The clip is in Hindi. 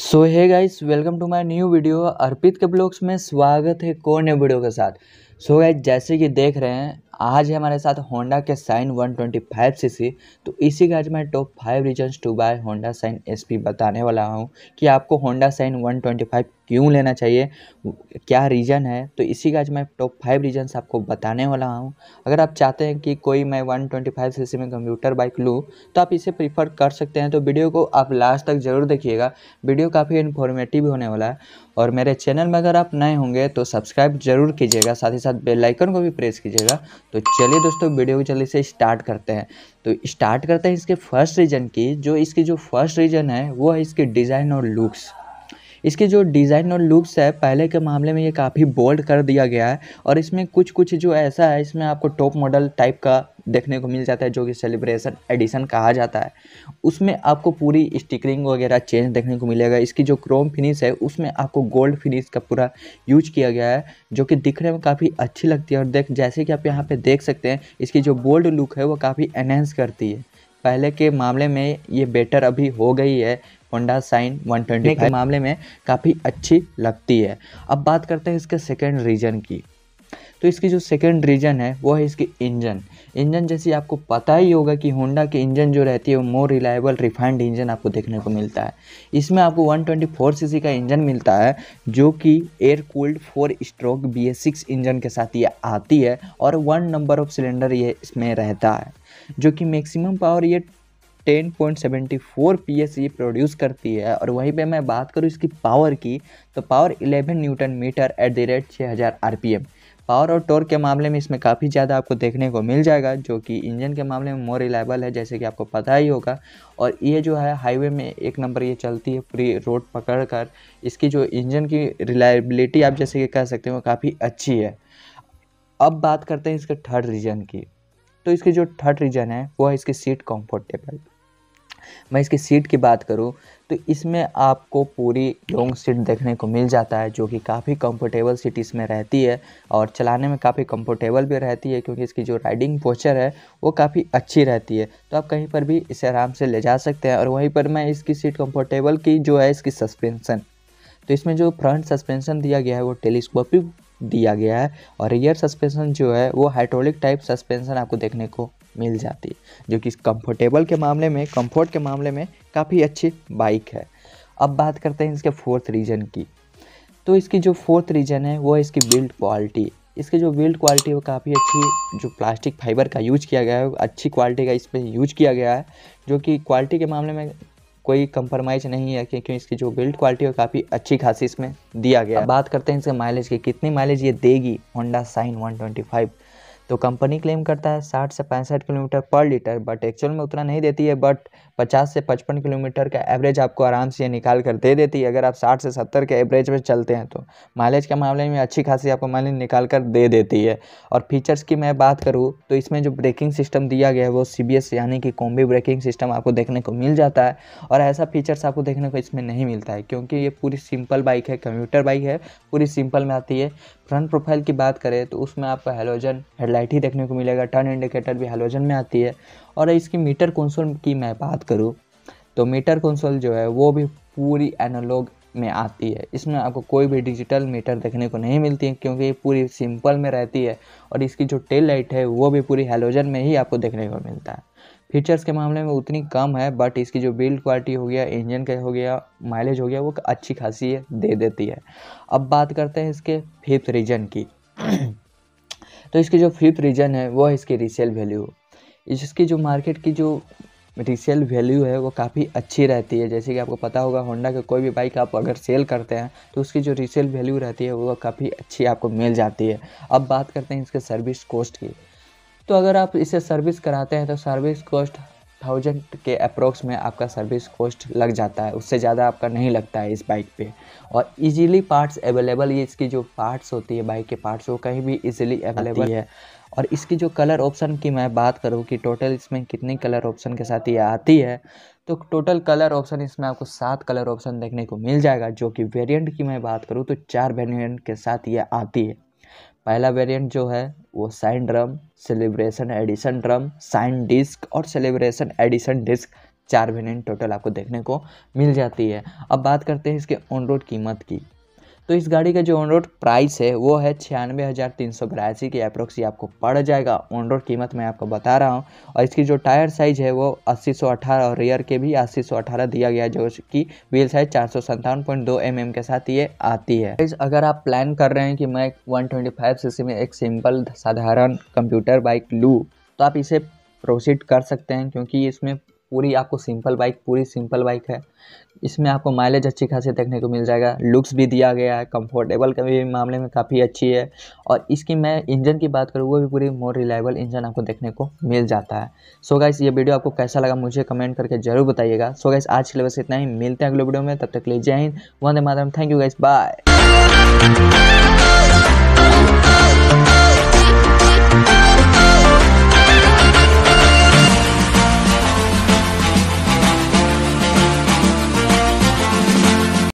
so hi guys welcome to my new video Arpit के ब्लॉग्स में स्वागत है कौन है वीडियो के साथ सो so गाइज जैसे कि देख रहे हैं आज है हमारे साथ होंडा के साइन 125 सी तो इसी का आज मैं top five reasons to buy Honda Shine SP बताने वाला हूँ कि आपको होंडा साइन 125 क्यों लेना चाहिए क्या रीज़न है तो इसी का आज मैं टॉप फाइव रीजन्स आपको बताने वाला हूँ अगर आप चाहते हैं कि कोई मैं 125 सी में कंप्यूटर बाइक लूँ तो आप इसे प्रीफर कर सकते हैं तो वीडियो को आप लास्ट तक ज़रूर देखिएगा वीडियो काफ़ी इन्फॉर्मेटिव होने वाला है और मेरे चैनल में अगर आप नए होंगे तो सब्सक्राइब जरूर कीजिएगा साथ ही साथ साथ बेल आइकन को भी प्रेस कीजिएगा तो चलिए दोस्तों वीडियो को जल्दी से स्टार्ट करते हैं तो स्टार्ट करते हैं इसके फर्स्ट रीजन की जो इसकी जो फर्स्ट रीजन है वो है इसके डिज़ाइन और लुक्स इसके जो डिज़ाइन और लुक्स है पहले के मामले में ये काफ़ी बोल्ड कर दिया गया है और इसमें कुछ कुछ जो ऐसा है इसमें आपको टॉप मॉडल टाइप का देखने को मिल जाता है जो कि सेलिब्रेशन एडिशन कहा जाता है उसमें आपको पूरी स्टिकरिंग वगैरह चेंज देखने को मिलेगा इसकी जो क्रोम फिनिश है उसमें आपको गोल्ड फिनिश का पूरा यूज किया गया है जो कि दिखने में काफ़ी अच्छी लगती है और देख जैसे कि आप यहाँ पे देख सकते हैं इसकी जो बोल्ड लुक है वो काफ़ी एनहेंस करती है पहले के मामले में ये बेटर अभी हो गई है होंडा साइन 120 के मामले में काफ़ी अच्छी लगती है अब बात करते हैं इसके सेकेंड रीजन की तो इसकी जो सेकेंड रीज़न है वो है इसकी इंजन इंजन जैसे आपको पता ही होगा कि होंडा के इंजन जो रहती है वो मोर रिलायबल रिफाइंड इंजन आपको देखने को मिलता है इसमें आपको 124 सीसी का इंजन मिलता है जो कि air cooled four stroke B engine के साथ ये आती है और वन नंबर ऑफ सिलेंडर ये इसमें रहता है जो कि मैक्सिमम पावर ये 10.74 पॉइंट ये प्रोड्यूस करती है और वहीं पे मैं बात करूँ इसकी पावर की तो power 11 newton metre at the rate 6000 RPM power और टोर के मामले में इसमें काफ़ी ज़्यादा आपको देखने को मिल जाएगा जो कि इंजन के मामले में मोर रिलायबल है जैसे कि आपको पता ही होगा और ये जो है हाईवे में एक नंबर ये चलती है पूरी रोड पकड़ कर इसकी जो इंजन की रिलायबिलिटी आप जैसे कि कह सकते हो काफ़ी अच्छी है अब बात करते हैं इसके थर्ड रीजन की तो इसकी जो थर्ड रीजन है वो है इसकी सीट कम्फर्टेबल मैं इसकी सीट की बात करूँ तो इसमें आपको पूरी लॉन्ग सीट देखने को मिल जाता है जो कि काफ़ी कंफर्टेबल सीट इसमें रहती है और चलाने में काफ़ी कंफर्टेबल भी रहती है क्योंकि इसकी जो राइडिंग पोस्चर है वो काफ़ी अच्छी रहती है तो आप कहीं पर भी इसे आराम से ले जा सकते हैं और वहीं पर मैं इसकी सीट कंफर्टेबल की जो है इसकी सस्पेंसन तो इसमें जो फ्रंट सस्पेंसन दिया गया है वो टेलीस्कोपिक दिया गया है और रियर सस्पेंसन जो है वो हाइड्रोलिक टाइप सस्पेंसन आपको देखने को मिल जाती जो कि कंफर्टेबल के मामले में कंफर्ट के मामले में काफ़ी अच्छी बाइक है अब बात करते हैं इसके फोर्थ रीजन की तो इसकी जो फोर्थ रीजन है वो है इसकी बिल्ड क्वालिटी इसकी जो बिल्ड क्वालिटी है वो काफ़ी अच्छी जो प्लास्टिक फाइबर का यूज किया गया है अच्छी क्वालिटी का इस पर यूज किया गया है जो कि क्वालिटी के मामले में कोई कंप्रोमाइज़ नहीं है क्योंकि इसकी जो बिल्ड क्वालिटी है काफ़ी अच्छी खासी इसमें दिया गया बात करते हैं इसके माइलेज की कितनी माइलेज ये देगी Honda Shine one twenty five तो कंपनी क्लेम करता है साठ से पैंसठ किलोमीटर पर लीटर बट एक्चुअल में उतना नहीं देती है बट पचास से पचपन किलोमीटर का एवरेज आपको आराम से निकाल कर दे देती है अगर आप साठ से सत्तर के एवरेज में चलते हैं तो माइलेज के मामले में अच्छी खासी आपको माइलेज निकाल कर दे देती है और फीचर्स की मैं बात करूँ तो इसमें जो ब्रेकिंग सिस्टम दिया गया है वो सी यानी कि कॉम्बी ब्रेकिंग सिस्टम आपको देखने को मिल जाता है और ऐसा फीचर्स आपको देखने को इसमें नहीं मिलता है क्योंकि ये पूरी सिंपल बाइक है कंप्यूटर बाइक है पूरी सिंपल में आती है फ्रंट प्रोफाइल की बात करें तो उसमें आपको हेलोजन हेडलाइट लाइट ही देखने को मिलेगा टर्न इंडिकेटर भी हेलोजन में आती है और इसकी मीटर कंसोल की मैं बात करूँ तो मीटर कंसोल जो है वो भी पूरी एनालॉग में आती है इसमें आपको कोई भी डिजिटल मीटर देखने को नहीं मिलती है क्योंकि ये पूरी सिंपल में रहती है और इसकी जो टेल लाइट है वो भी पूरी हेलोजन में ही आपको देखने को मिलता है फीचर्स के मामले में उतनी कम है बट इसकी जो बिल्ड क्वालिटी हो गया इंजन का हो गया माइलेज हो गया वो अच्छी खासी है दे देती है अब बात करते हैं इसके फिफ्थ रीजन की तो इसकी जो फिफ्थ रीज़न है वो है इसकी रीसेल वैल्यू इसकी जो मार्केट की जो रीसेल वैल्यू है वो काफ़ी अच्छी रहती है जैसे कि आपको पता होगा होंडा के कोई भी बाइक आप अगर सेल करते हैं तो उसकी जो रीसेल वैल्यू रहती है वो काफ़ी अच्छी आपको मिल जाती है अब बात करते हैं इसके सर्विस कॉस्ट की तो अगर आप इसे सर्विस कराते हैं तो सर्विस कॉस्ट थाउजेंड के अप्रोक्स में आपका सर्विस कॉस्ट लग जाता है उससे ज़्यादा आपका नहीं लगता है इस बाइक पे और इजीली पार्ट्स अवेलेबल ये इसकी जो पार्ट्स होती है बाइक के पार्ट्स वो कहीं भी इजीली अवेलेबल है और इसकी जो कलर ऑप्शन की मैं बात करूँ कि टोटल इसमें कितने कलर ऑप्शन के साथ ये आती है तो टोटल कलर ऑप्शन इसमें आपको सात कलर ऑप्शन देखने को मिल जाएगा जो कि वेरिएंट की मैं बात करूँ तो चार वेरिएंट के साथ ये आती है पहला वेरिएंट जो है वो Shine drum celebration edition drum Shine disc और सेलिब्रेशन एडिशन डिस्क चार वेरिएंट टोटल आपको देखने को मिल जाती है अब बात करते हैं इसके ऑन रोड कीमत की तो इस गाड़ी का जो ऑन रोड प्राइस है वो है छियानवे हज़ार तीन सौ बयासी के अप्रोक्स आपको पड़ जाएगा ऑन रोड कीमत मैं आपको बता रहा हूँ और इसकी जो टायर साइज़ है वो अस्सी सौ अठारह और रियर के भी अस्सी सौ अठारह दिया गया है जो कि व्हील साइज चार सौ सत्तावन पॉइंट दो एम mm एम के साथ ये आती है अगर आप प्लान कर रहे हैं कि मैं one twenty five C C में एक सिंपल साधारण कंप्यूटर बाइक लूँ तो आप इसे प्रोसीड कर सकते हैं क्योंकि इसमें पूरी आपको सिंपल बाइक पूरी सिंपल बाइक है इसमें आपको माइलेज अच्छी खासी देखने को मिल जाएगा लुक्स भी दिया गया है कंफर्टेबल के भी मामले में काफ़ी अच्छी है और इसकी मैं इंजन की बात करूँ वो भी पूरी मोर रिलायबल इंजन आपको देखने को मिल जाता है सो so गाइस ये वीडियो आपको कैसा लगा मुझे कमेंट करके जरूर बताइएगा सो so गाइस आज के लिए बस इतना ही मिलते हैं अगले वीडियो में तब तक ले जय हिंद वंदे मातरम थैंक यू गाइस बाय